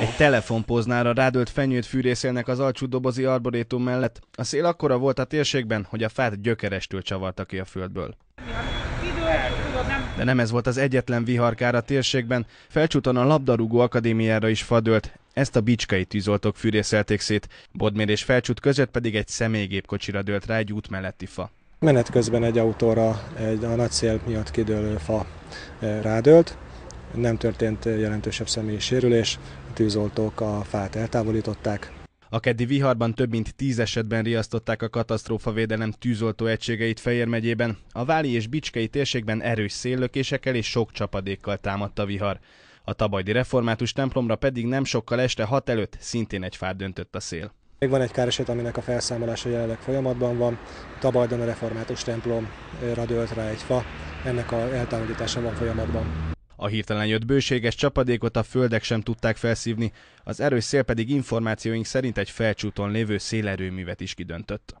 Egy telefonpoznára rádölt fenyőt fűrészélnek az alcsú dobozi arborétum mellett. A szél akkora volt a térségben, hogy a fát gyökerestül csavarta ki a földből. De nem ez volt az egyetlen viharkár a térségben, felcsúton a labdarúgó akadémiára is fadölt, ezt a bicskai tűzoltók fűrészelték szét, Bodmér és Felcsút között pedig egy személygépkocsira dőlt rá egy út melletti fa. Menet közben egy autóra egy a nagy szél miatt kidőlő fa eh, rádölt, nem történt eh, jelentősebb személyi sérülés, a tűzoltók a fát eltávolították. A keddi viharban több mint tíz esetben riasztották a katasztrófavédelem tűzoltó egységeit Fejér megyében. A Váli és Bicskei térségben erős széllökésekkel és sok csapadékkal támadt a vihar. A tabajdi református templomra pedig nem sokkal este hat előtt szintén egy fát döntött a szél. Még van egy káreset, aminek a felszámolása jelenleg folyamatban van. Tabajdon a református templomra eh, dölt rá egy fa, ennek a eltávolítása van folyamatban. A hirtelen jött bőséges csapadékot a földek sem tudták felszívni, az erős szél pedig információink szerint egy felcsúton lévő szélerőművet is kidöntött.